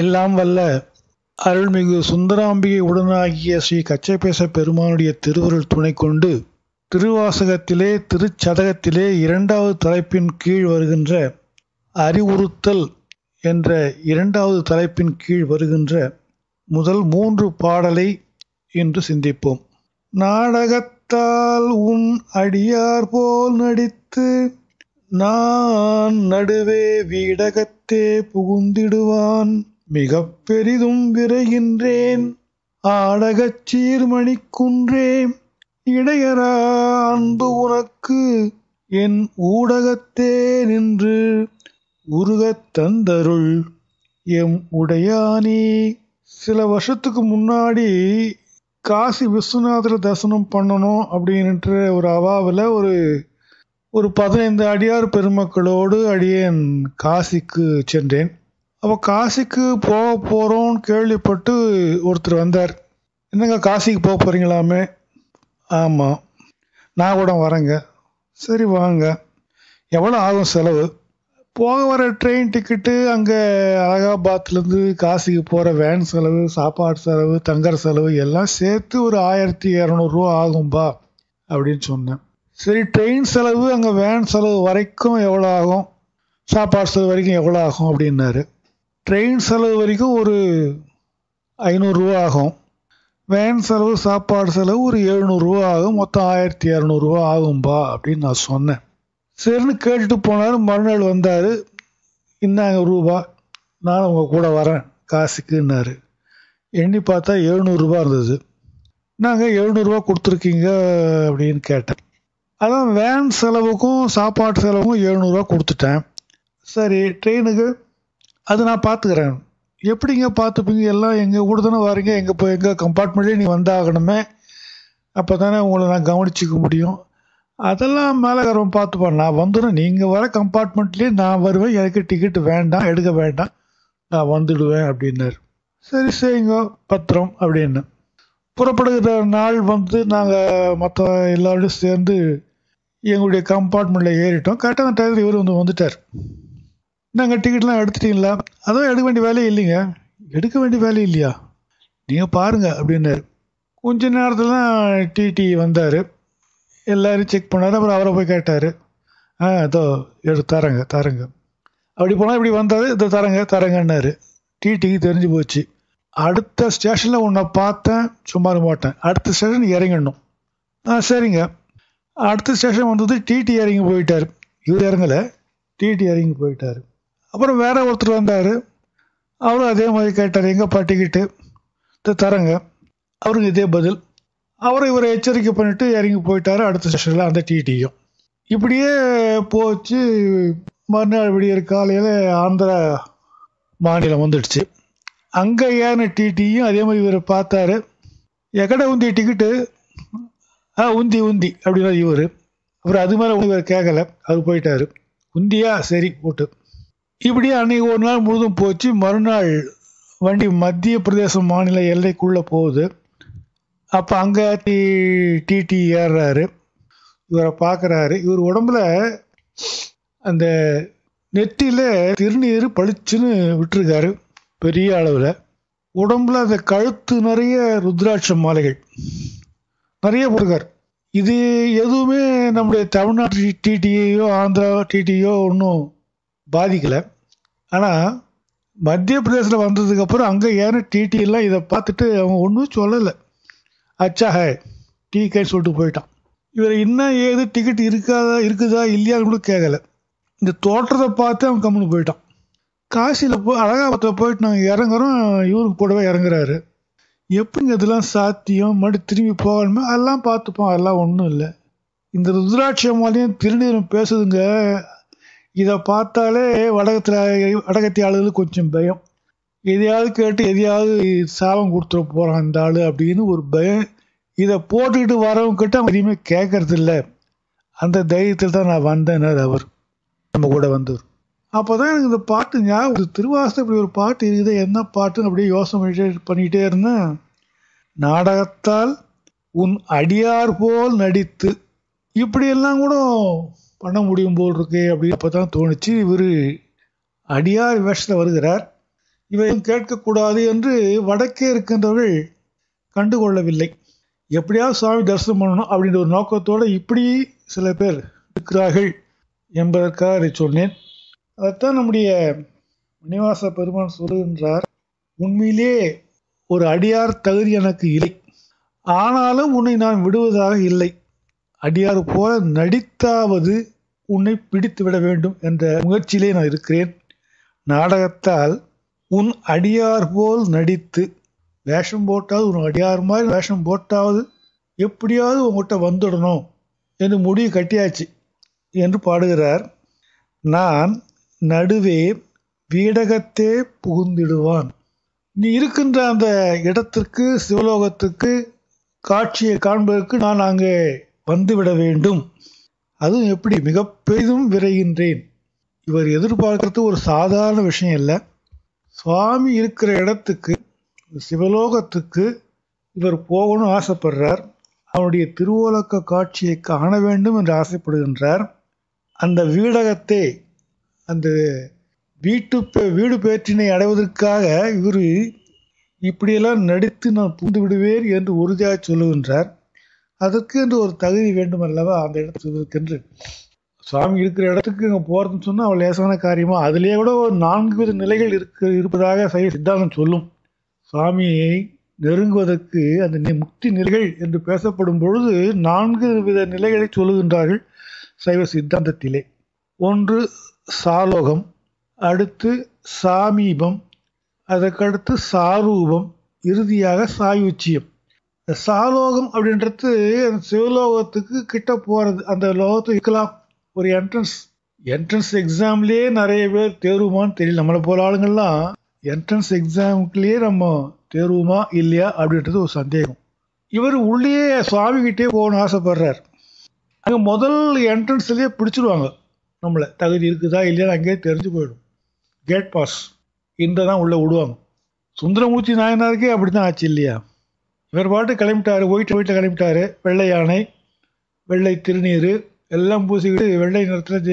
எல்லாம் வல்ல அருள்மிகு சுந்தராம்பிகை உடனாகிய ஸ்ரீ கச்சைப்பேச பெருமானுடைய திருவருள் துணை கொண்டு திருவாசகத்திலே திருச்சதகத்திலே இரண்டாவது தலைப்பின் கீழ் வருகின்ற அறிவுறுத்தல் என்ற இரண்டாவது தலைப்பின் கீழ் வருகின்ற முதல் மூன்று பாடலை இன்று சிந்திப்போம் நாடகத்தால் உன் அடியார் போல் நடித்து நான் நடுவே வீடகத்தே புகுந்திடுவான் மிக பெரிதும் விரைகின்றேன் ஆடகச் சீர்மணி குன்றே இடையரா அன்பு உனக்கு என் ஊடகத்தே நின்று உருகத் தந்தருள் எம் உடையானே சில வருஷத்துக்கு முன்னாடி காசி விஸ்வநாதர் தரிசனம் பண்ணணும் அப்படின்ற ஒரு அவாவில் ஒரு ஒரு பதினைந்து அடியார் பெருமக்களோடு அடியேன் காசிக்கு சென்றேன் அப்போ காசிக்கு போக போகிறோன்னு கேள்விப்பட்டு ஒருத்தர் வந்தார் என்னங்க காசிக்கு போக போகிறீங்களாமே ஆமாம் நான் கூட வரேங்க சரி வாங்க எவ்வளோ ஆகும் செலவு போக வர ட்ரெயின் டிக்கெட்டு அங்கே அலகாபாத்லேருந்து காசிக்கு போகிற வேன் செலவு சாப்பாடு செலவு தங்குற செலவு எல்லாம் சேர்த்து ஒரு ஆயிரத்தி இரநூறுவா ஆகும்பா அப்படின்னு சொன்னேன் சரி ட்ரெயின் செலவு அங்கே வேன் செலவு வரைக்கும் எவ்வளோ ஆகும் சாப்பாடு செலவு வரைக்கும் எவ்வளோ ஆகும் அப்படின்னாரு ட்ரெயின் செலவு வரைக்கும் ஒரு ஐநூறுரூவா ஆகும் வேன் செலவு சாப்பாடு செலவு ஒரு எழுநூறுரூவா ஆகும் மொத்தம் ஆயிரத்தி இரநூறுவா ஆகும்பா அப்படின்னு நான் சொன்னேன் சரின்னு கேட்டுட்டு போனார் மறுநாள் வந்தார் இன்னாங்க ரூபா நான் உங்கள் கூட வரேன் காசுக்குன்னாரு எண்ணி பார்த்தா எழுநூறுபா இருந்தது நாங்கள் எழுநூறுபா கொடுத்துருக்கீங்க அப்படின்னு கேட்டேன் அதான் வேன் செலவுக்கும் சாப்பாட்டு செலவுக்கும் எழுநூறுவா கொடுத்துட்டேன் சரி ட்ரெயினுக்கு அது நான் பார்த்துக்கிறேன் எப்படிங்க பார்த்துப்பீங்க எல்லாம் எங்கள் கூட தானே வரீங்க எங்கள் இப்போ எங்கள் கம்பார்ட்மெண்ட்லேயே நீ வந்தாகணுமே அப்போ தானே உங்களை நான் கவனிச்சிக்க முடியும் அதெல்லாம் மேலகாரன் பார்த்துப்பேன் நான் வந்துடும் நீங்கள் வர கம்பார்ட்மெண்ட்லேயே நான் வருவேன் எனக்கு டிக்கெட் வேண்டாம் எடுக்க வேண்டாம் நான் வந்துடுவேன் அப்படின்னாரு சரி சரிங்க பத்திரம் அப்படின்னு புறப்படுகிற நாள் வந்து நாங்கள் மற்ற எல்லாரோடையும் சேர்ந்து எங்களுடைய கம்பார்ட்மெண்ட்டில் ஏறிட்டோம் கரெக்டாக டைம் இவர் வந்து வந்துட்டார் நாங்கள் டிக்கெட்லாம் எடுத்துட்டீங்களா அதுவும் எடுக்க வேண்டிய வேலையே இல்லைங்க எடுக்க வேண்டிய வேலையே இல்லையா நீங்கள் பாருங்கள் அப்படின்னாரு கொஞ்ச நேரத்தில் தான் டிடி வந்தார் எல்லோரும் செக் பண்ணார் அப்புறம் அவரை போய் கேட்டார் ஆ இதோ எடு தரங்க தரங்க அப்படி போனால் இப்படி வந்தார் இதோ தரங்க தரங்கன்னாரு டிடிக்கு தெரிஞ்சு போச்சு அடுத்த ஸ்டேஷனில் உன்னை பார்த்தேன் சும்மா மாட்டேன் அடுத்த ஸ்டேஷன் இறங்கணும் ஆ சரிங்க அடுத்த ஸ்டேஷன் வந்தது டிடி இறங்கி போயிட்டார் இவர் இறங்கலை டிடி இறங்கி போயிட்டார் அப்புறம் வேறு ஒருத்தர் வந்தார் அவரும் அதே மாதிரி கேட்டார் எங்கே பாட்டிக்கிட்டு தரங்க அவருக்கு இதே பதில் அவரும் இவரை எச்சரிக்கை பண்ணிவிட்டு இறங்கி போயிட்டார் அடுத்த ஸ்டேஷனில் அந்த டிடியும் இப்படியே போச்சு மறுநாள் விடியற் காலையில் ஆந்திரா மாநிலம் வந்துடுச்சு அங்கே ஏன டிடியும் அதே மாதிரி இவர் பார்த்தாரு எக்கடை உந்தி டிக்கெட்டு ஆ உந்தி உந்தி அப்படின்னா இவர் அப்புறம் அது மேலே இவர் கேட்கலை அவர் போயிட்டார் உந்தியா சரி போட்டு இப்படியே அன்னைக்கு ஒரு நாள் முழுதும் போச்சு மறுநாள் வண்டி மத்திய பிரதேச மாநில எல்லைக்குள்ளே போகுது அப்போ அங்கே டி டிடி ஏறுறாரு இவரை பார்க்குறாரு இவர் உடம்புல அந்த நெற்றியில் திருநீர் பளிச்சுன்னு விட்டுருக்காரு பெரிய அளவில் உடம்புல அந்த கழுத்து நிறைய ருத்ராட்ச மாலைகள் நிறைய போட்டிருக்கார் இது எதுவுமே நம்முடைய தமிழ்நாட்டு டிடியோ ஆந்திரா டிடியோ ஒன்றும் பாதிக்கலை ஆனால் மத்திய பிரதேசில் வந்ததுக்கப்புறம் அங்கே ஏன்னா எல்லாம் இதை பார்த்துட்டு அவங்க ஒன்றும் சொல்லலை அச்சா ஹே கை சொல்லிட்டு போயிட்டான் இவர் இன்னும் ஏது டிக்கெட் இருக்காதா இருக்குதா இல்லையான்னு கூட கேட்கல இந்த தோற்றத்தை பார்த்து அவன் கம்முன்னு போயிட்டான் காசியில் போய் அழகாபத்தில் போயிட்டு நாங்கள் இறங்குறோம் இவருக்கு போடவே இறங்குறாரு எப்படிங்க இதெல்லாம் சாத்தியம் மறுபடி திரும்பி போகணுமே அதெல்லாம் பார்த்துப்போம் அதெல்லாம் ஒன்றும் இல்லை இந்த ருத்ராட்சியம் மாதிரியும் திருநீரம் பேசுதுங்க இதை பார்த்தாலே வடகத்தில் வடகத்தி ஆளுகளுக்கு கொஞ்சம் பயம் எதையாவது கேட்டு எதையாவது சாபம் கொடுத்துட போகிறான் இந்த ஆள் அப்படின்னு ஒரு பயம் இதை போட்டுக்கிட்டு வரவங்க கிட்ட அவன் எதுவுமே இல்லை அந்த தைரியத்தில் தான் நான் வந்தேன்னார் அவர் நம்ம கூட வந்தவர் அப்போ தான் எனக்கு இந்த பாட்டு ஞாபகம் ஒரு திருவாசம் இப்படி ஒரு பாட்டு இருக்குது என்ன பாட்டுன்னு அப்படியே யோசனை பண்ணிகிட்டே பண்ணிகிட்டே இருந்தேன் நாடகத்தால் உன் அடியார் போல் நடித்து இப்படியெல்லாம் கூட பண்ண முடியும் போல் இருக்கு அப்படின்னு அப்போ தான் தோணுச்சு இவர் அடியார் வேஷத்தில் வருகிறார் இவை கேட்கக்கூடாது என்று வடக்கே இருக்கின்றவர்கள் கண்டுகொள்ளவில்லை எப்படியாவது சுவாமி தரிசனம் பண்ணணும் அப்படின்ற ஒரு நோக்கத்தோடு இப்படி சில பேர் இருக்கிறார்கள் என்பதற்காக இதை சொன்னேன் அதைத்தான் நம்முடைய மணிவாச பெருமான் சொல்லுகின்றார் உண்மையிலே ஒரு அடியார் தகுதி எனக்கு இல்லை ஆனாலும் உன்னை நான் விடுவதாக இல்லை அடியாறு போல நடித்தாவது உன்னை பிடித்து விட வேண்டும் என்ற முயற்சியிலே நான் இருக்கிறேன் நாடகத்தால் உன் அடியார் போல் நடித்து வேஷம் போட்டாவது உன் அடியார் மாதிரி வேஷம் போட்டாவது எப்படியாவது உங்கள்கிட்ட வந்துடணும் என்று முடிவு கட்டியாச்சு என்று பாடுகிறார் நான் நடுவே வீடகத்தே புகுந்திடுவான் நீ இருக்கின்ற அந்த இடத்திற்கு சிவலோகத்துக்கு காட்சியை காண்பதற்கு நான் அங்கே வந்துவிட வேண்டும் அதுவும் எப்படி மிக பெரிதும் விரைகின்றேன் இவர் எதிர்பார்க்கறது ஒரு சாதாரண விஷயம் இல்லை சுவாமி இருக்கிற இடத்துக்கு சிவலோகத்துக்கு இவர் போகணும் ஆசைப்படுறார் அவனுடைய திருவோலக்க காட்சியை காண வேண்டும் என்று ஆசைப்படுகின்றார் அந்த வீடகத்தை அந்த வீட்டு வீடு பேற்றினை அடைவதற்காக இவர் இப்படியெல்லாம் நடித்து நான் பூந்து விடுவேன் என்று உறுதியாக சொல்லுகின்றார் அதற்கு என்று ஒரு தகுதி வேண்டும் அல்லவா அந்த இடத்துக்கு சுவாமி இருக்கிற இடத்துக்கு இங்கே போகிறதுன்னு சொன்னால் அவள் லேசான காரியமாக அதிலே கூட ஒரு நான்கு வித நிலைகள் இருக்கு இருப்பதாக சைவ சித்தாந்தம் சொல்லும் சுவாமியை நெருங்குவதற்கு அந்த முக்தி நிலைகள் என்று பேசப்படும் பொழுது நான்கு வித நிலைகளை சொல்லுகின்றார்கள் சைவ சித்தாந்தத்திலே ஒன்று சாலோகம் அடுத்து சாமீபம் அதற்கடுத்து சாரூபம் இறுதியாக சாயுச்சியம் சாலோகம் அப்படின்றது அந்த சிவலோகத்துக்கு கிட்ட போகிறது அந்த லோகத்தை இருக்கலாம் ஒரு என்ட்ரன்ஸ் என்ட்ரன்ஸ் எக்ஸாம்லேயே நிறைய பேர் தேர்வுமான்னு தெரியல நம்மளை போல ஆளுங்கள்லாம் என்ட்ரன்ஸ் எக்ஸாமுக்குலேயே நம்ம தேர்வுமா இல்லையா அப்படின்றது ஒரு சந்தேகம் இவர் உள்ளேயே சுவாமிகிட்டே போகணும்னு ஆசைப்படுறார் அங்கே முதல் என்ட்ரன்ஸ்லேயே பிடிச்சிடுவாங்க நம்மளை தகுதி இருக்குதா இல்லையா அங்கேயே தெரிஞ்சு போயிடும் கேட் பாஸ் இந்த தான் உள்ளே விடுவாங்க சுந்தரமூர்த்தி நாயனாருக்கே அப்படி தான் ஆச்சு இல்லையா இவர் பாட்டு கிளம்பிட்டாரு ஒயிட் வீட்டில் கிளம்பிட்டாரு வெள்ளை யானை வெள்ளை திருநீர் எல்லாம் பூசிக்கிட்டு வெள்ளை நிறத்தில்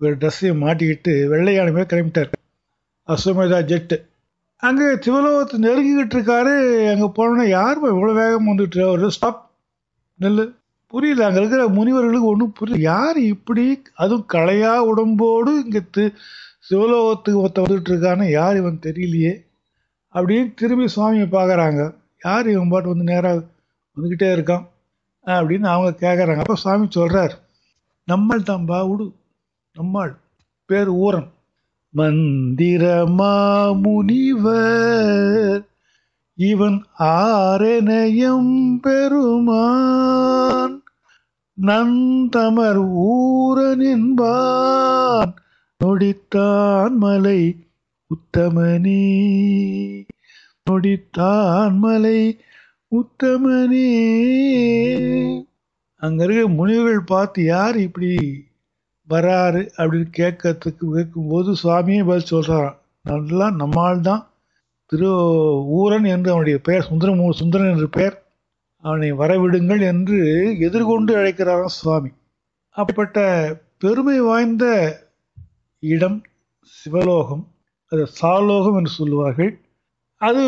இவர் ட்ரெஸ்ஸையும் மாட்டிக்கிட்டு வெள்ளை யானை மேலே கிளம்பிட்டார் அஸ்வமேதா ஜெட்டு அங்கே சிவலோகத்தை நெருங்கிக்கிட்டு இருக்காரு அங்கே போனோன்னா யாருமே இவ்வளோ வேகம் வந்துட்டு ஒரு ஸ்டாப் நெல் புரியல அங்கே இருக்கிற முனிவர்களுக்கு ஒன்றும் புரியல யார் இப்படி அதுவும் களையா உடம்போடு இங்கே தி சிவலோகத்துக்கு ஒருத்த வந்துட்டு இருக்கான்னு யார் இவன் தெரியலையே அப்படின்னு திரும்பி சுவாமியை பார்க்குறாங்க யார் இவன் பாட்டு வந்து நேராக வந்துக்கிட்டே இருக்கான் அப்படின்னு அவங்க கேட்குறாங்க அப்போ சாமி சொல்கிறார் நம்மள் தம்பா உடு நம்மாள் பேர் ஊரன் மந்திர முனிவர் இவன் ஆரணயம் பெருமான் நந்தமர் ஊரனின்பான் நொடித்தான் மலை உத்தமனே நொடித்தான் மலை உத்தமனே அங்க இருக்க முனிவர்கள் பார்த்து யார் இப்படி வராரு அப்படின்னு கேட்கறதுக்கு கேட்கும்போது சுவாமியே பதில் சொல்றான் நல்லா நம்மால் தான் திரு ஊரன் என்று அவனுடைய பெயர் சுந்தரமூ சுந்தரன் என்று பெயர் அவனை வரவிடுங்கள் என்று எதிர்கொண்டு அழைக்கிறாராம் சுவாமி அப்படிப்பட்ட பெருமை வாய்ந்த இடம் சிவலோகம் அது சாலோகம் என்று சொல்லுவார்கள் அது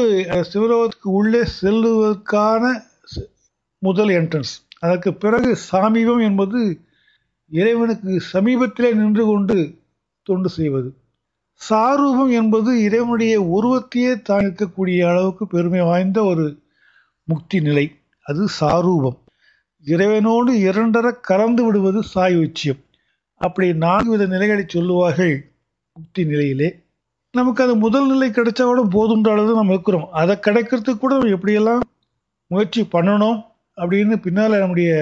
சிவலோகத்துக்கு உள்ளே செல்லுவதற்கான முதல் என்ட்ரன்ஸ் அதற்கு பிறகு சாமீபம் என்பது இறைவனுக்கு சமீபத்திலே நின்று கொண்டு தொண்டு செய்வது சாரூபம் என்பது இறைவனுடைய உருவத்தையே தாங்கக்கூடிய அளவுக்கு பெருமை வாய்ந்த ஒரு முக்தி நிலை அது சாரூபம் இறைவனோடு இரண்டர கலந்து விடுவது சாய் உச்சியம் அப்படி நான்கு வித நிலைகளை சொல்லுவார்கள் முக்தி நிலையிலே நமக்கு அது முதல் நிலை கிடைச்சாவோட போதுன்ற அளவு நம்ம இருக்கிறோம் அதை கிடைக்கிறதுக்கு கூட எப்படியெல்லாம் முயற்சி பண்ணணும் அப்படின்னு பின்னால் நம்முடைய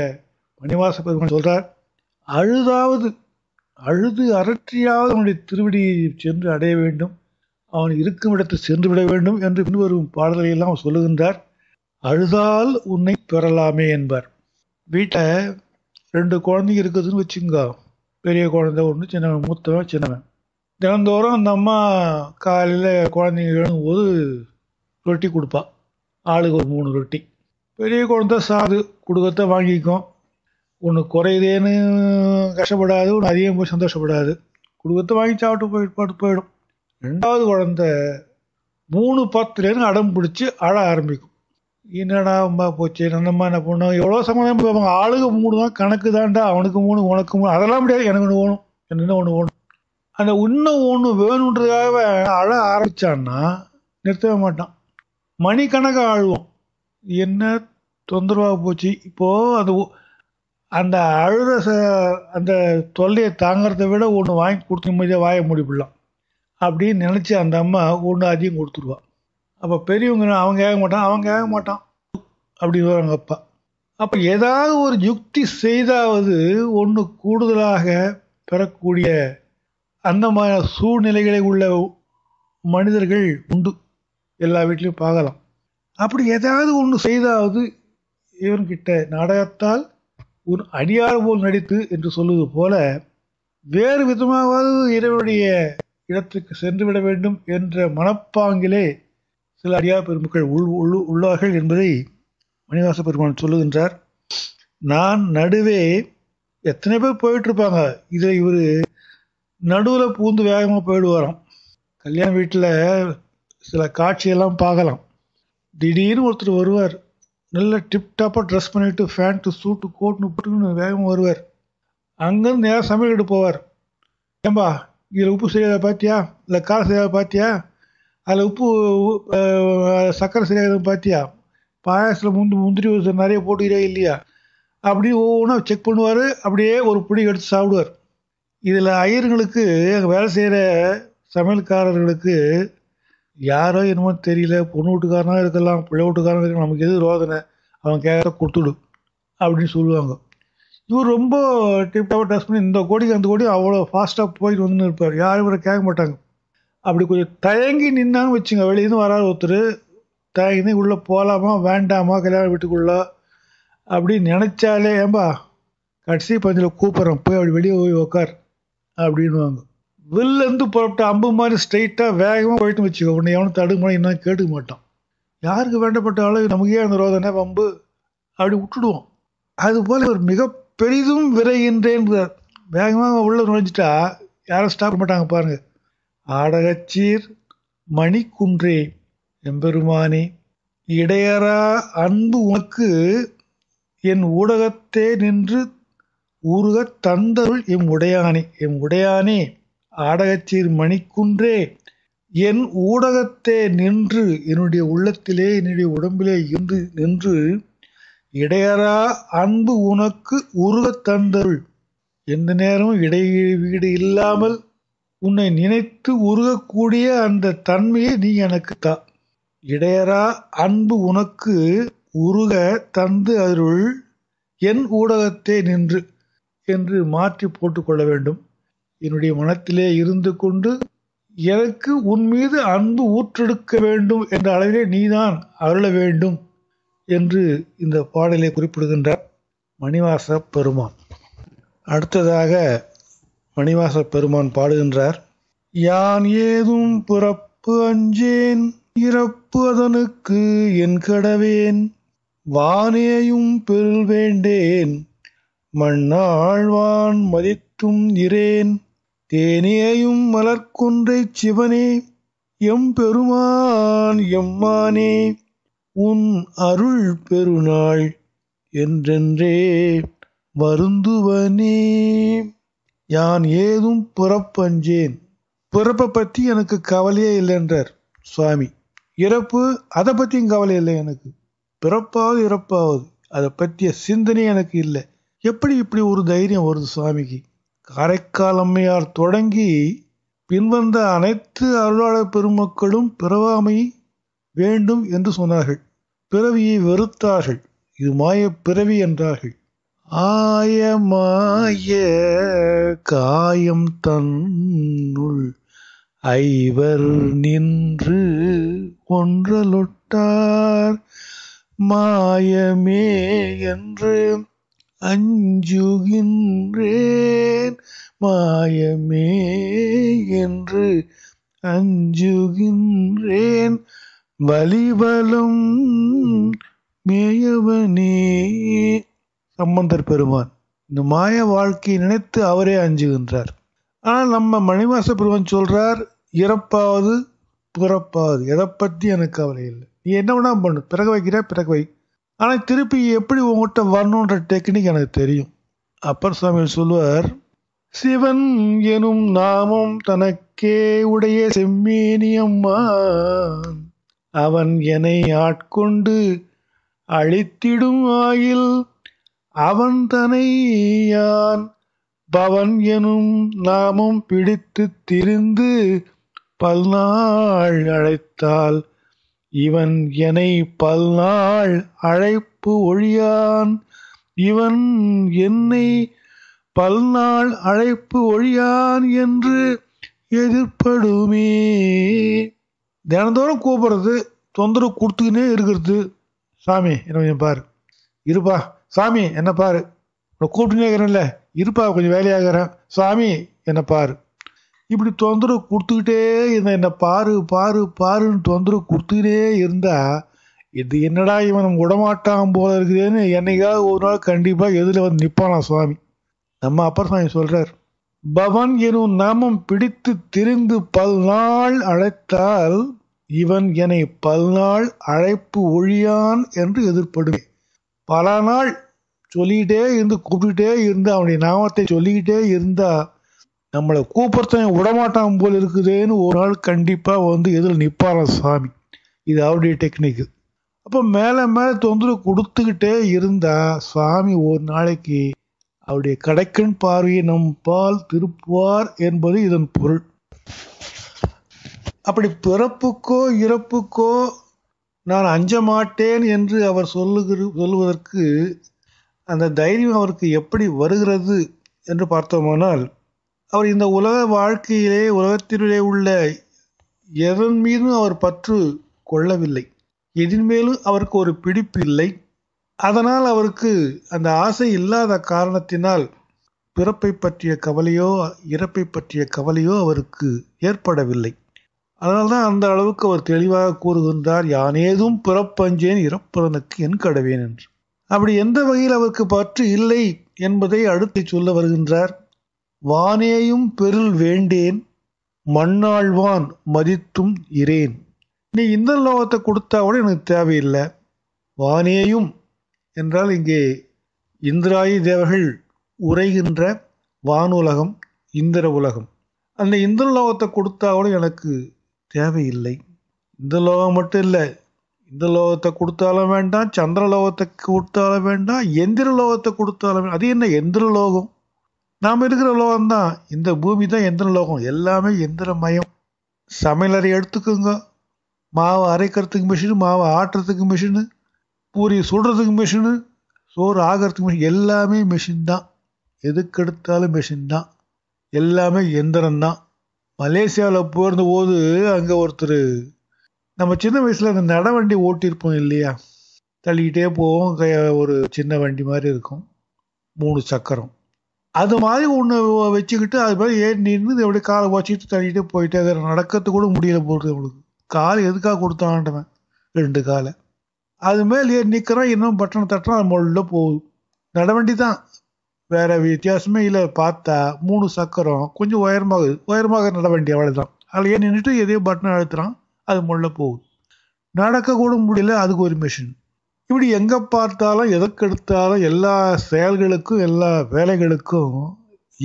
பணிவாச பெருமான் சொல்கிறார் அழுதாவது அழுது அரற்றியாவது அவனுடைய திருவடியை சென்று அடைய வேண்டும் அவன் இருக்கும் இடத்தை சென்று விட வேண்டும் என்று பின்வரும் பாடல்களையெல்லாம் சொல்லுகின்றார் அழுதால் உன்னை பெறலாமே என்பார் வீட்டை ரெண்டு குழந்தைங்க இருக்குதுன்னு வச்சுங்க பெரிய குழந்தை ஒன்று சின்னவன் மூத்தவன் சின்னவன் தினந்தோறும் அந்த அம்மா காலையில் குழந்தைங்க எழும்போது ரொட்டி கொடுப்பா ஆளுக்கு ஒரு மூணு ரொட்டி பெரிய குழந்தை சாது கொடுக்கத்த வாங்கிக்கும் ஒன்று குறையுதேன்னு கஷ்டப்படாது ஒன்று அதிகம் போய் சந்தோஷப்படாது கொடுக்கத்த வாங்கி சாப்பிட்டு போய் பாட்டு போயிடும் ரெண்டாவது குழந்த மூணு பத்துலேருந்து அடம் பிடிச்சி அழ ஆரம்பிக்கும் என்னடா அம்மா போச்சு நந்தம்மா என்ன பண்ணோம் எவ்வளோ சமாதானம் போவாங்க ஆளுக்கு மூணு தான் கணக்கு தான்டா அவனுக்கு மூணு உனக்கு மூணு அதெல்லாம் முடியாது எனக்கு ஒன்று வேணும் என்ன ஒன்று வேணும் அந்த இன்னும் ஒன்று வேணுன்றதுக்காக அழ ஆரம்பித்தான்னா நிறுத்தவே மாட்டான் மணிக்கணக்காக ஆழ்வோம் என்ன தொந்தரவாக போச்சு இப்போது அது அந்த அழுத ச அந்த தொல்லையை தாங்கிறத விட ஒன்று வாங்கி கொடுத்து நிம்மதியாக வாய முடிப்படலாம் அப்படின்னு நினச்சி அந்த அம்மா ஒன்று அதிகம் கொடுத்துருவான் அப்போ பெரியவங்க அவங்க ஏக மாட்டான் அவங்க ஏக மாட்டான் அப்படின்னு வருவாங்க அப்பா அப்போ ஏதாவது ஒரு யுக்தி செய்தாவது ஒன்று கூடுதலாக பெறக்கூடிய அந்த மாதிரி சூழ்நிலைகளை உள்ள மனிதர்கள் உண்டு எல்லா வீட்லையும் பார்க்கலாம் அப்படி ஏதாவது ஒன்று செய்தாவது இவன்கிட்ட நாடகத்தால் ஒரு அடியார் போல் நடித்து என்று சொல்லுவது போல வேறு விதமாவது இறைவனுடைய இடத்துக்கு சென்றுவிட வேண்டும் என்ற மனப்பாங்கிலே சில அடியார் பெருமக்கள் உள் உள்ளார்கள் என்பதை மணிவாச பெருமான் சொல்லுகின்றார் நான் நடுவே எத்தனை பேர் போயிட்டு இருப்பாங்க இதை இவர் நடுவில் பூந்து வேகமாக வரோம் கல்யாண வீட்டில் சில காட்சியெல்லாம் பார்க்கலாம் திடீர்னு ஒருத்தர் வருவார் நல்ல டிப்டாப்பாக ட்ரெஸ் பண்ணிவிட்டு ஃபேண்ட்டு சூட்டு கோட்னு போட்டுன்னு வேகமாக வருவார் அங்கேருந்து நேராக சமையல் எடுத்து போவார் ஏம்பா இதில் உப்பு செய்யாத பார்த்தியா இல்லை கார செய்யாத பார்த்தியா அதில் உப்பு சர்க்கரை சரியாத பார்த்தியா பாயாசத்தில் முந்து முந்திரி நிறைய போட்டுக்கிறே இல்லையா அப்படி ஒவ்வொன்றா செக் பண்ணுவார் அப்படியே ஒரு பிடி எடுத்து சாப்பிடுவார் இதில் ஐயருங்களுக்கு அங்கே வேலை செய்கிற சமையல்காரர்களுக்கு யாரோ என்னமோ தெரியல பொண்ணு வீட்டுக்காரனாக இருக்கலாம் பிள்ளை வீட்டுக்காரனாக இருக்கலாம் நமக்கு எது ரோதனை அவன் கேட்க கொடுத்துடு அப்படின்னு சொல்லுவாங்க இவர் ரொம்ப டிப்டாக டஸ் பண்ணி இந்த கோடிக்கு அந்த கோடி அவ்வளோ ஃபாஸ்ட்டாக போயிட்டு வந்துன்னு இருப்பார் யாரும் இவரை கேட்க மாட்டாங்க அப்படி கொஞ்சம் தயங்கி நின்னான்னு வச்சுங்க வெளியேருந்து வராத ஒருத்தர் தயங்கி உள்ளே போகலாமா வேண்டாமா கல்யாணம் வீட்டுக்குள்ளே அப்படின்னு நினச்சாலே ஏம்பா கடைசி பஞ்சில் கூப்பிட்றேன் போய் அப்படி வெளியே போய் உக்கார் அப்படின்வாங்க வில்லேருந்து புறப்பட்ட அம்பு மாதிரி ஸ்ட்ரைட்டாக வேகமாக போயிட்டு வச்சுக்கோ உன்னை எவனும் தடுமாறி இன்னும் கேட்டுக்க மாட்டான் யாருக்கு வேண்டப்பட்ட அளவு நமக்கே அந்த ரோதனை பம்பு அப்படி விட்டுடுவோம் அதுபோல் ஒரு மிக பெரிதும் விரைகின்றேன்றார் வேகமாக உள்ளே நுழைஞ்சிட்டா யாரும் ஸ்டாப் மாட்டாங்க பாருங்கள் ஆடகச்சீர் மணிக்குன்றே எம்பெருமானே இடையரா அன்பு உனக்கு என் ஊடகத்தே நின்று உருகத் தந்தருள் எம் உடையானே எம் உடையானே ஆடகச்சீர் மணிக்குன்றே என் ஊடகத்தே நின்று என்னுடைய உள்ளத்திலே என்னுடைய உடம்பிலே இருந்து நின்று இடையறா அன்பு உனக்கு உருகத் தந்தருள் எந்த நேரமும் வீடு இல்லாமல் உன்னை நினைத்து உருகக்கூடிய அந்த தன்மையை நீ எனக்கு தா இடையறா அன்பு உனக்கு உருக தந்து அருள் என் ஊடகத்தே நின்று என்று மாற்றி போட்டுக்கொள்ள வேண்டும் என்னுடைய மனத்திலே இருந்து கொண்டு எனக்கு உன் மீது அன்பு ஊற்றெடுக்க வேண்டும் என்ற அளவிலே நீதான் அருள வேண்டும் என்று இந்த பாடலை குறிப்பிடுகின்றார் மணிவாச பெருமான் அடுத்ததாக மணிவாச பெருமான் பாடுகின்றார் யான் ஏதும் பிறப்பு அஞ்சேன் இறப்பு அதனுக்கு என் கடவேன் வானேயும் பெருள் வேண்டேன் மண்ணாழ்வான் மதித்தும் இரேன் தேனியையும் மலர்க்குன்றைச் சிவனே எம் பெருமான் எம்மானே உன் அருள் பெருநாள் என்றென்றே வருந்துவனே யான் ஏதும் புறப்பஞ்சேன் பிறப்பை பற்றி எனக்கு கவலையே இல்லை என்றார் சுவாமி இறப்பு அதை பற்றியும் கவலை இல்லை எனக்கு பிறப்பாவது இறப்பாவது அதை பற்றிய சிந்தனை எனக்கு இல்லை எப்படி இப்படி ஒரு தைரியம் வருது சுவாமிக்கு காரைக்கால் அம்மையார் தொடங்கி பின்வந்த அனைத்து அருளாளர் பெருமக்களும் பிறவாமை வேண்டும் என்று சொன்னார்கள் பிறவியை வெறுத்தார்கள் இது மாய பிறவி என்றார்கள் ஆய மாய காயம் தன்னுள் ஐவர் நின்று ஒன்றலொட்டார் மாயமே என்று அஞ்சுகின்றேன் மாயமே என்று அஞ்சுகின்றேன் வலிபலும் மேயவனே சம்பந்தர் பெருமான் இந்த மாய வாழ்க்கையை நினைத்து அவரே அஞ்சுகின்றார் ஆனால் நம்ம மணிவாச பெருமான் சொல்றார் இறப்பாவது புறப்பாவது எதை பற்றி எனக்கு அவரை இல்லை நீ என்ன வேணா பண்ணு பிறகு வைக்கிற பிறகு வை ஆனால் திருப்பி எப்படி உங்கள்கிட்ட வரணுன்ற டெக்னிக் எனக்கு தெரியும் அப்பர் சுவாமி சொல்லுவார் சிவன் எனும் நாமம் தனக்கே உடைய செம்மேனியம்மான் அவன் என்னை ஆட்கொண்டு அழித்திடும் ஆயில் அவன் தனையான் பவன் எனும் நாமம் பிடித்து திரிந்து பல்நாள் அழைத்தாள் இவன் என்னை பல்நாள் அழைப்பு ஒழியான் இவன் என்னை பல்நாள் அழைப்பு ஒழியான் என்று எதிர்ப்படுமே தினந்தோறும் கூப்பிடுறது தொந்தரவு கொடுத்துக்கினே இருக்கிறது சாமி என்ன கொஞ்சம் பாரு இருப்பா சாமி என்ன பாரு உன்னை கூப்பிட்டுனே இருக்கிறேன்ல இருப்பா கொஞ்சம் வேலையாகிறேன் சாமி என்ன பாரு இப்படி தொந்தரவு கொடுத்துக்கிட்டே இந்த என்ன பாரு பாரு பாருன்னு தொந்தரவு கொடுத்துக்கிட்டே இருந்தால் இது என்னடா இவன் நம்ம விடமாட்டான் போல இருக்குதுன்னு என்னைக்காவது ஒரு நாள் கண்டிப்பாக எதில் வந்து நிற்பானா சுவாமி நம்ம அப்பர் சுவாமி சொல்கிறார் பவன் எனும் நாமம் பிடித்து திரிந்து பல்நாள் அழைத்தால் இவன் என்னை பல்நாள் அழைப்பு ஒழியான் என்று எதிர்படுவேன் பல நாள் சொல்லிக்கிட்டே இருந்து கூப்பிட்டுட்டே இருந்து அவனுடைய நாமத்தை சொல்லிக்கிட்டே இருந்தால் நம்மளை கூப்பிடுறவன் விடமாட்டான் போல் இருக்குதேன்னு ஒரு நாள் கண்டிப்பாக வந்து எதில் நிற்பாரான் சாமி இது அவருடைய டெக்னிக்கு அப்போ மேலே மேலே தொந்தரவு கொடுத்துக்கிட்டே இருந்தால் சாமி ஒரு நாளைக்கு அவருடைய கடைக்கண் பார்வையை நம் பால் திருப்புவார் என்பது இதன் பொருள் அப்படி பிறப்புக்கோ இறப்புக்கோ நான் அஞ்ச மாட்டேன் என்று அவர் சொல்லுகிற சொல்லுவதற்கு அந்த தைரியம் அவருக்கு எப்படி வருகிறது என்று பார்த்தோமானால் அவர் இந்த உலக வாழ்க்கையிலே உலகத்திலே உள்ள எதன் மீதும் அவர் பற்று கொள்ளவில்லை எதின் மேலும் அவருக்கு ஒரு பிடிப்பு இல்லை அதனால் அவருக்கு அந்த ஆசை இல்லாத காரணத்தினால் பிறப்பை பற்றிய கவலையோ இறப்பை பற்றிய கவலையோ அவருக்கு ஏற்படவில்லை அதனால்தான் அந்த அளவுக்கு அவர் தெளிவாக கூறுகின்றார் யானேதும் பிறப்பஞ்சேன் இறப்பதனுக்கு என் கடவேன் என்று அப்படி எந்த வகையில் அவருக்கு பற்று இல்லை என்பதை அடுத்து சொல்ல வருகின்றார் வானேயும் பெருள் வேண்டேன் மண்ணாழ்வான் மதித்தும் இரேன் நீ இந்த லோகத்தை கொடுத்தா கூட எனக்கு தேவையில்லை வானேயும் என்றால் இங்கே இந்திராயி தேவர்கள் உரைகின்ற வானுலகம் இந்திர உலகம் அந்த இந்திர லோகத்தை கொடுத்தா கூட எனக்கு தேவையில்லை இந்த லோகம் மட்டும் இல்லை இந்த லோகத்தை கொடுத்தாலும் வேண்டாம் சந்திர லோகத்தை கொடுத்தாலும் வேண்டாம் எந்திர லோகத்தை கொடுத்தாலும் அது என்ன எந்திர லோகம் நாம் இருக்கிற லோகம் தான் இந்த பூமி தான் எந்திர லோகம் எல்லாமே எந்திரமயம் சமையலறை எடுத்துக்கோங்க மாவை அரைக்கிறதுக்கு மிஷினு மாவை ஆட்டுறதுக்கு மிஷினு பூரி சுடுறதுக்கு மிஷினு சோறு ஆகிறதுக்கு மிஷின் எல்லாமே மிஷின் தான் எதுக்கு எடுத்தாலும் மிஷின் தான் எல்லாமே எந்திரம்தான் மலேசியாவில் போயிருந்தபோது அங்கே ஒருத்தர் நம்ம சின்ன வயசில் அந்த நட வண்டி ஓட்டியிருப்போம் இல்லையா தள்ளிக்கிட்டே போவோம் ஒரு சின்ன வண்டி மாதிரி இருக்கும் மூணு சக்கரம் அது மாதிரி ஒன்று வச்சுக்கிட்டு அது மாதிரி ஏறி நின்று எப்படி காலை வச்சுட்டு தள்ளிட்டு போயிட்டு அதை நடக்கிறது கூட முடியல போடுறது அவளுக்கு கால் எதுக்காக கொடுத்தான்ட்டவன் ரெண்டு காலை அது மேலே ஏறி நிற்கிறான் இன்னும் பட்டனை தட்டணும் அது முள்ள போகுது நடவண்டி தான் வேற வித்தியாசமே இல்லை பார்த்தா மூணு சக்கரம் கொஞ்சம் உயரமாக உயரமாக நடவண்டி அவ்வளோதான் அதில் ஏறி நின்றுட்டு எதையோ பட்டன் அழுத்துறான் அது முள்ள போகுது நடக்க கூட முடியல அதுக்கு ஒரு மிஷின் இப்படி எங்கே பார்த்தாலும் எதற்கெடுத்தாலும் எல்லா செயல்களுக்கும் எல்லா வேலைகளுக்கும்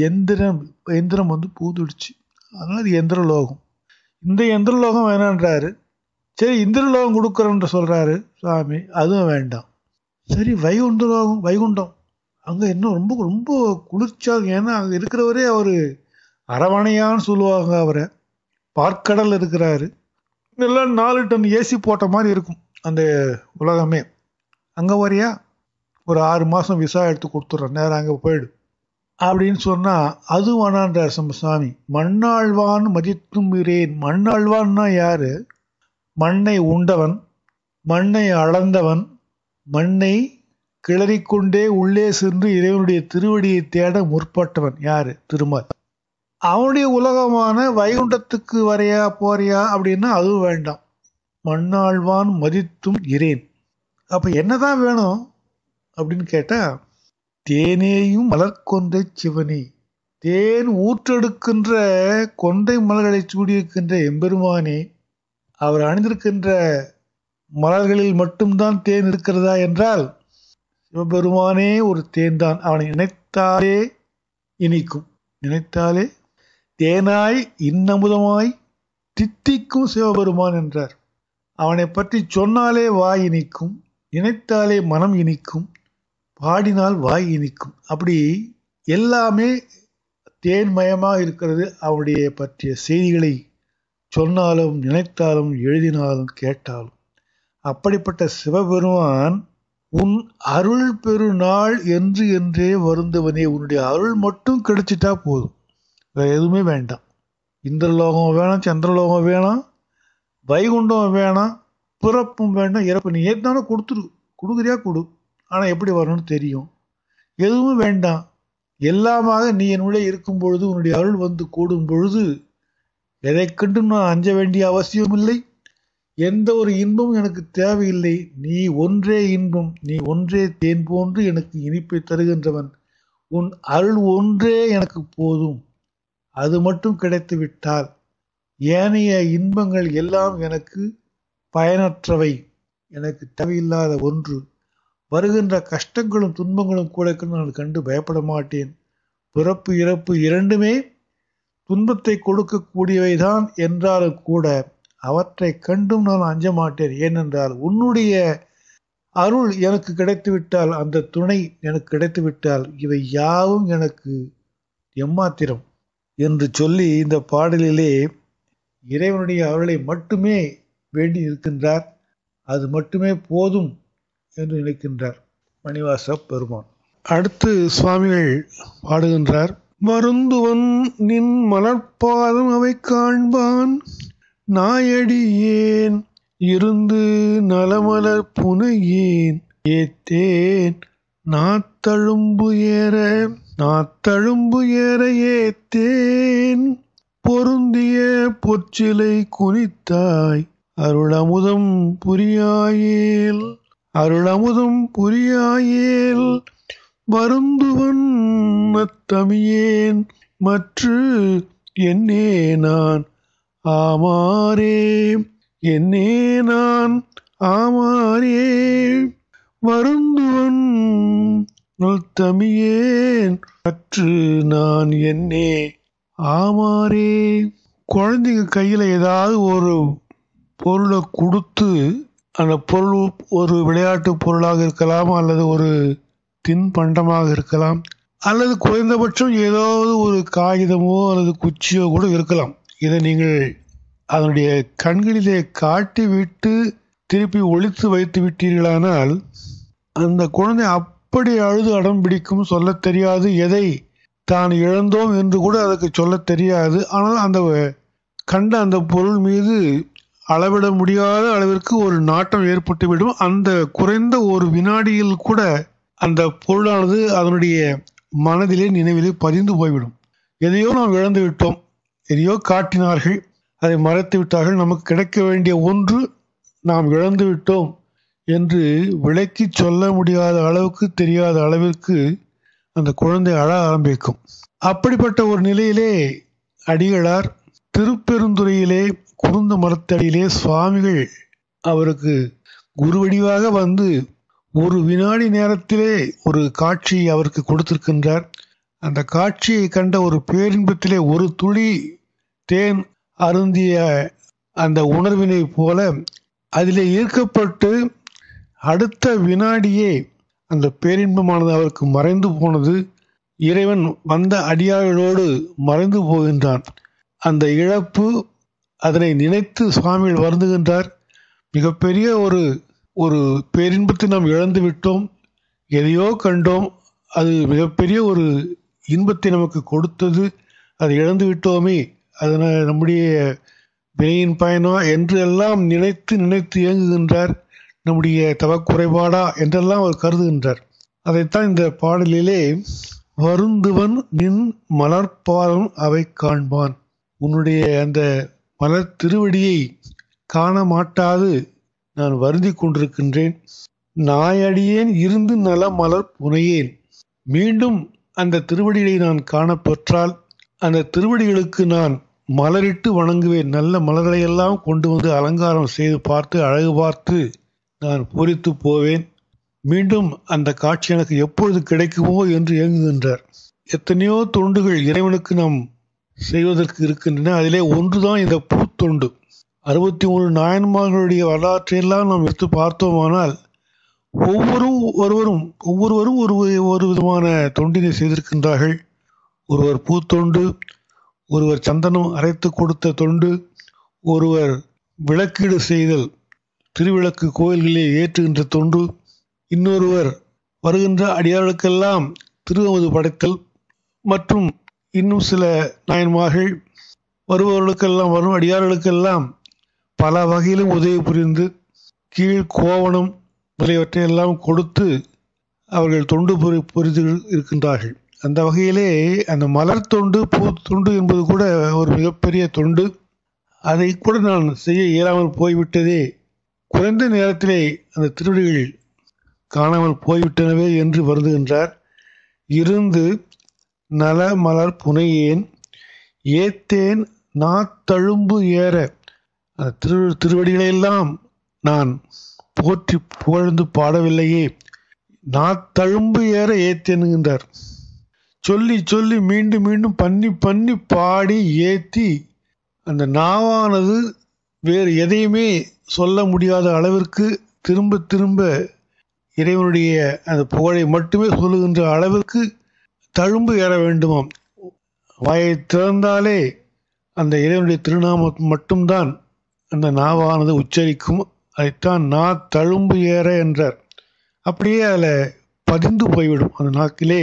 எந்திரம் எந்திரம் வந்து பூந்துடுச்சு அதனால் இது எந்திரலோகம் இந்த எந்திரலோகம் வேணான்றாரு சரி இந்திரலோகம் கொடுக்குறோன்ற சொல்கிறாரு சாமி அதுவும் வேண்டாம் சரி வைகுண்டலோகம் வைகுண்டம் அங்கே இன்னும் ரொம்ப ரொம்ப குளிர்ச்சியாக ஏன்னா அங்கே இருக்கிறவரே அவர் அரவணையான்னு சொல்லுவாங்க அவரை பார்க்கடல் இருக்கிறாரு எல்லாம் நாலு டன் ஏசி போட்ட மாதிரி இருக்கும் அந்த உலகமே அங்கே வரையா ஒரு ஆறு மாதம் விசா எடுத்து கொடுத்துட்றேன் நேரம் அங்கே போயிடு அப்படின்னு சொன்னால் அது வேணான்றார் சம்ப சுவாமி மண்ணாழ்வான் மதித்தும் இரேன் மண்ணாழ்வான்னா யார் மண்ணை உண்டவன் மண்ணை அளந்தவன் மண்ணை கிளறிக்கொண்டே உள்ளே சென்று இறைவனுடைய திருவடியை தேட முற்பட்டவன் யார் திருமால் அவனுடைய உலகமான வைகுண்டத்துக்கு வரையா போறியா அப்படின்னா அதுவும் வேண்டாம் மண்ணாழ்வான் மதித்தும் இரேன் அப்போ என்னதான் வேணும் அப்படின்னு கேட்டால் தேனேயும் மலர்கொன்றை சிவனி தேன் ஊற்றெடுக்கின்ற கொண்டை மலர்களை சூடியிருக்கின்ற எம்பெருமானே அவர் அணிந்திருக்கின்ற மலர்களில் மட்டும்தான் தேன் இருக்கிறதா என்றால் சிவபெருமானே ஒரு தேன் தான் அவனை நினைத்தாலே இனிக்கும் நினைத்தாலே தேனாய் இன்னமுதமாய் தித்திக்கும் சிவபெருமான் என்றார் அவனை பற்றி சொன்னாலே வாய் இனிக்கும் நினைத்தாலே மனம் இனிக்கும் பாடினால் வாய் இனிக்கும் அப்படி எல்லாமே தேன்மயமாக இருக்கிறது அவனுடைய பற்றிய செய்திகளை சொன்னாலும் நினைத்தாலும் எழுதினாலும் கேட்டாலும் அப்படிப்பட்ட சிவபெருமான் உன் அருள் பெருநாள் என்று என்றே வருந்தவனே உன்னுடைய அருள் மட்டும் கிடைச்சிட்டா போதும் வேற எதுவுமே வேண்டாம் இந்திரலோகம் வேணாம் சந்திரலோகம் வேணாம் வைகுண்டம் வேணாம் பிறப்பும் வேண்டாம் இறப்பு நீ ஏற்றாலும் கொடுத்துரு கொடுக்குறியா கொடு ஆனால் எப்படி வரணும்னு தெரியும் எதுவும் வேண்டாம் எல்லாமாக நீ என்னுடைய இருக்கும் பொழுது உன்னுடைய அருள் வந்து கூடும் பொழுது எதை கண்டு நான் அஞ்ச வேண்டிய இல்லை எந்த ஒரு இன்பமும் எனக்கு தேவையில்லை நீ ஒன்றே இன்பம் நீ ஒன்றே தேன் போன்று எனக்கு இனிப்பை தருகின்றவன் உன் அருள் ஒன்றே எனக்கு போதும் அது மட்டும் கிடைத்து விட்டால் ஏனைய இன்பங்கள் எல்லாம் எனக்கு பயனற்றவை எனக்கு தேவையில்லாத ஒன்று வருகின்ற கஷ்டங்களும் துன்பங்களும் கூட நான் கண்டு பயப்பட மாட்டேன் பிறப்பு இறப்பு இரண்டுமே துன்பத்தை கொடுக்கக்கூடியவைதான் என்றாலும் கூட அவற்றை கண்டும் நான் அஞ்ச மாட்டேன் ஏனென்றால் உன்னுடைய அருள் எனக்கு கிடைத்துவிட்டால் அந்த துணை எனக்கு கிடைத்துவிட்டால் இவை யாவும் எனக்கு எம்மாத்திரம் என்று சொல்லி இந்த பாடலிலே இறைவனுடைய அருளை மட்டுமே வேண்டி நிற்கின்றார் அது மட்டுமே போதும் என்று நினைக்கின்றார் மணிவாச பெருமான் அடுத்து சுவாமிகள் பாடுகின்றார் மருந்துவன் நின் மலர்பாதம் அவை காண்பான் நாயடியேன் இருந்து நலமலர் புனையேன் ஏத்தேன் நாத்தழும்பு ஏற நாத்தழும்பு ஏற ஏத்தேன் பொருந்திய பொற்சிலை குனித்தாய் அருளமுதும் புரியாயேல் அருளமுதும் புரியாயேல் வருந்துவன் அத்தமியேன் மற்று என்னே நான் ஆமாரே என்னே நான் ஆமாரே வருந்துவன் தமியேன் மற்று நான் என்னே ஆமாரே குழந்தைங்க கையில் ஏதாவது ஒரு பொருளை கொடுத்து அந்த பொருள் ஒரு விளையாட்டு பொருளாக இருக்கலாம் அல்லது ஒரு தின்பண்டமாக இருக்கலாம் அல்லது குறைந்தபட்சம் ஏதாவது ஒரு காகிதமோ அல்லது குச்சியோ கூட இருக்கலாம் இதை நீங்கள் அதனுடைய கண்களிலே காட்டி விட்டு திருப்பி ஒழித்து வைத்து விட்டீர்களானால் அந்த குழந்தை அப்படி அழுது அடம் பிடிக்கும் சொல்ல தெரியாது எதை தான் இழந்தோம் என்று கூட அதுக்கு சொல்ல தெரியாது ஆனால் அந்த கண்ட அந்த பொருள் மீது அளவிட முடியாத அளவிற்கு ஒரு நாட்டம் ஏற்பட்டுவிடும் அந்த குறைந்த ஒரு வினாடியில் கூட அந்த பொருளானது அதனுடைய மனதிலே நினைவிலே பதிந்து போய்விடும் எதையோ நாம் இழந்து விட்டோம் எதையோ காட்டினார்கள் அதை மறைத்து விட்டார்கள் நமக்கு கிடைக்க வேண்டிய ஒன்று நாம் இழந்து விட்டோம் என்று விளக்கி சொல்ல முடியாத அளவுக்கு தெரியாத அளவிற்கு அந்த குழந்தை அழ ஆரம்பிக்கும் அப்படிப்பட்ட ஒரு நிலையிலே அடிகளார் திருப்பெருந்துறையிலே குருந்த மரத்தடியிலே சுவாமிகள் அவருக்கு குருவடிவாக வந்து ஒரு வினாடி நேரத்திலே ஒரு காட்சியை அவருக்கு கொடுத்திருக்கின்றார் அந்த காட்சியை கண்ட ஒரு பேரின்பத்திலே ஒரு துளி தேன் அருந்திய அந்த உணர்வினை போல அதிலே ஈர்க்கப்பட்டு அடுத்த வினாடியே அந்த பேரின்பமானது அவருக்கு மறைந்து போனது இறைவன் வந்த அடியாளோடு மறைந்து போகின்றான் அந்த இழப்பு அதனை நினைத்து சுவாமிகள் வருந்துகின்றார் மிகப்பெரிய ஒரு ஒரு பேரின்பத்தை நாம் இழந்து விட்டோம் எதையோ கண்டோம் அது மிகப்பெரிய ஒரு இன்பத்தை நமக்கு கொடுத்தது அதை இழந்து விட்டோமே அதனால் நம்முடைய வினையின் பயனா என்று எல்லாம் நினைத்து நினைத்து இயங்குகின்றார் நம்முடைய தவக்குறைபாடா என்றெல்லாம் அவர் கருதுகின்றார் அதைத்தான் இந்த பாடலிலே வருந்துவன் நின் மலர்பாலம் அவை காண்பான் உன்னுடைய அந்த மலர் திருவடியை காண மாட்டாது நான் வருந்தி கொண்டிருக்கின்றேன் நாயடியேன் இருந்து நல மலர் புனையேன் மீண்டும் அந்த திருவடியை நான் காணப்பெற்றால் அந்த திருவடிகளுக்கு நான் மலரிட்டு வணங்குவேன் நல்ல மலர்களையெல்லாம் கொண்டு வந்து அலங்காரம் செய்து பார்த்து அழகு பார்த்து நான் பூரித்து போவேன் மீண்டும் அந்த காட்சி எனக்கு எப்பொழுது கிடைக்குமோ என்று இயங்குகின்றார் எத்தனையோ தொண்டுகள் இறைவனுக்கு நாம் செய்வதற்கு இருக்கின்றன அதிலே ஒன்றுதான் இந்த பூத்தொண்டு அறுபத்தி மூணு நாயன்மார்களுடைய வரலாற்றையெல்லாம் நாம் எடுத்து பார்த்தோமானால் ஒவ்வொரு ஒருவரும் ஒவ்வொருவரும் ஒரு ஒரு விதமான தொண்டினை செய்திருக்கின்றார்கள் ஒருவர் பூத்தொண்டு ஒருவர் சந்தனம் அரைத்து கொடுத்த தொண்டு ஒருவர் விளக்கீடு செய்தல் திருவிளக்கு கோயில்களிலே ஏற்றுகின்ற தொண்டு இன்னொருவர் வருகின்ற அடியாளுக்கெல்லாம் திருவமது படைத்தல் மற்றும் இன்னும் சில நாயன்மார்கள் வருபவர்களுக்கெல்லாம் வரும் அடியார்களுக்கெல்லாம் பல வகையிலும் உதவி புரிந்து கீழ் கோவணம் முதலியவற்றை எல்லாம் கொடுத்து அவர்கள் தொண்டு புரி புரிந்து இருக்கின்றார்கள் அந்த வகையிலே அந்த மலர் தொண்டு பூ தொண்டு என்பது கூட ஒரு மிகப்பெரிய தொண்டு அதை கூட நான் செய்ய இயலாமல் போய்விட்டதே குறைந்த நேரத்திலே அந்த திருவிழிகள் காணாமல் போய்விட்டனவே என்று வருந்துகின்றார் இருந்து நலமலர் புனையேன் ஏத்தேன் நாத்தழும்பு ஏற திரு திருவடிகளையெல்லாம் நான் போற்றி புகழ்ந்து பாடவில்லையே நாத்தழும்பு ஏற ஏத்தேனுகின்றார் சொல்லி சொல்லி மீண்டும் மீண்டும் பண்ணி பண்ணி பாடி ஏற்றி அந்த நாவானது வேறு எதையுமே சொல்ல முடியாத அளவிற்கு திரும்ப திரும்ப இறைவனுடைய அந்த புகழை மட்டுமே சொல்லுகின்ற அளவிற்கு தழும்பு ஏற வேண்டுமாம் வாயை திறந்தாலே அந்த இறைவனுடைய திருநாமம் மட்டும்தான் அந்த நாவானது உச்சரிக்கும் அதைத்தான் நா தழும்பு ஏற என்றார் அப்படியே அதில் பதிந்து போய்விடும் அந்த நாக்கிலே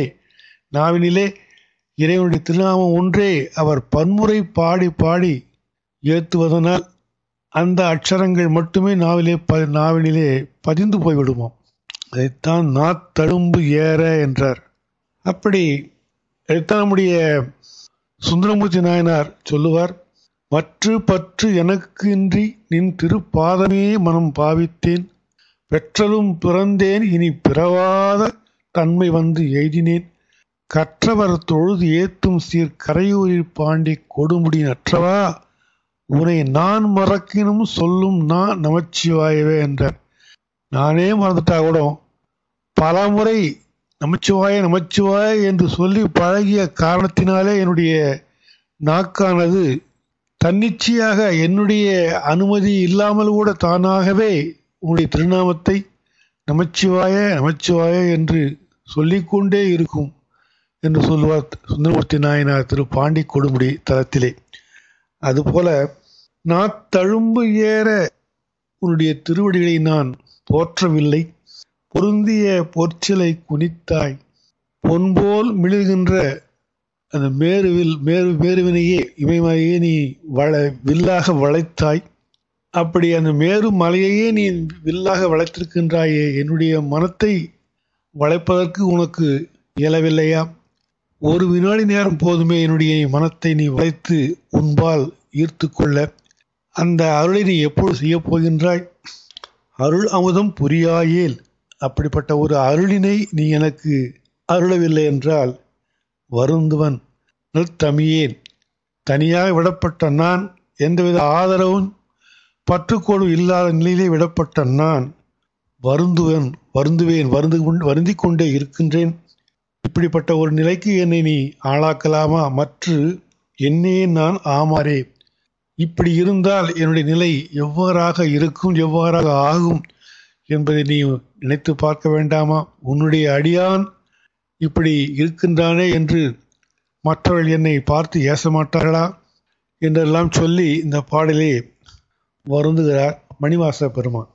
நாவினிலே இறைவனுடைய திருநாமம் ஒன்றே அவர் பன்முறை பாடி பாடி ஏற்றுவதனால் அந்த அட்சரங்கள் மட்டுமே நாவிலே ப நாவினிலே பதிந்து போய்விடுமாம் அதைத்தான் நா தழும்பு ஏற என்றார் அப்படி எழுத்தாளமுடைய சுந்தரமூர்த்தி நாயனார் சொல்லுவார் மற்ற பற்று எனக்கு இன்றி நின் திருப்பாதமே மனம் பாவித்தேன் பெற்றலும் பிறந்தேன் இனி பிறவாத தன்மை வந்து எய்தினேன் கற்றவர் தொழுது ஏத்தும் சீர் கரையூரில் பாண்டி கொடுமுடி நற்றவா உனை நான் மறக்கினும் சொல்லும் நான் நமச்சிவாயவே என்றார் நானே மறந்துட்டா கூட பலமுறை நமச்சிவாய நமச்சிவாய என்று சொல்லி பழகிய காரணத்தினாலே என்னுடைய நாக்கானது தன்னிச்சையாக என்னுடைய அனுமதி இல்லாமல் கூட தானாகவே உன்னுடைய திருநாமத்தை நமச்சிவாய நமச்சிவாய என்று சொல்லிக்கொண்டே இருக்கும் என்று சொல்லுவார் சுந்தரமூர்த்தி நாயனார் திரு பாண்டி கொடுமுடி தளத்திலே அதுபோல நான் தழும்பு ஏற உன்னுடைய திருவடிகளை நான் போற்றவில்லை பொருந்திய பொற்சிலை குனித்தாய் பொன்போல் மிழுகின்ற அந்த மேருவில் மேரு மேருவினையே இமயமாயே நீ வள வில்லாக வளைத்தாய் அப்படி அந்த மேரு மலையையே நீ வில்லாக வளைத்திருக்கின்றாயே என்னுடைய மனத்தை வளைப்பதற்கு உனக்கு இயலவில்லையா ஒரு வினாடி நேரம் போதுமே என்னுடைய மனத்தை நீ வளைத்து உன்பால் ஈர்த்து கொள்ள அந்த அருளை நீ எப்போது செய்யப் போகின்றாய் அருள் அமுதம் புரியாயேல் அப்படிப்பட்ட ஒரு அருளினை நீ எனக்கு அருளவில்லை என்றால் வருந்துவன் நிறுத்தமியேன் தனியாக விடப்பட்ட நான் எந்தவித ஆதரவும் பற்றுக்கோடும் இல்லாத நிலையிலே விடப்பட்ட நான் வருந்துவன் வருந்துவேன் வருந்து வருந்தி கொண்டே இருக்கின்றேன் இப்படிப்பட்ட ஒரு நிலைக்கு என்னை நீ ஆளாக்கலாமா மற்று என்னையே நான் ஆமாரே இப்படி இருந்தால் என்னுடைய நிலை எவ்வாறாக இருக்கும் எவ்வாறாக ஆகும் என்பதை நீ நினைத்து பார்க்க வேண்டாமா உன்னுடைய அடியான் இப்படி இருக்கின்றானே என்று மற்றவர்கள் என்னை பார்த்து ஏச மாட்டார்களா என்றெல்லாம் சொல்லி இந்த பாடலே வருந்துகிறார் மணிவாச பெருமான்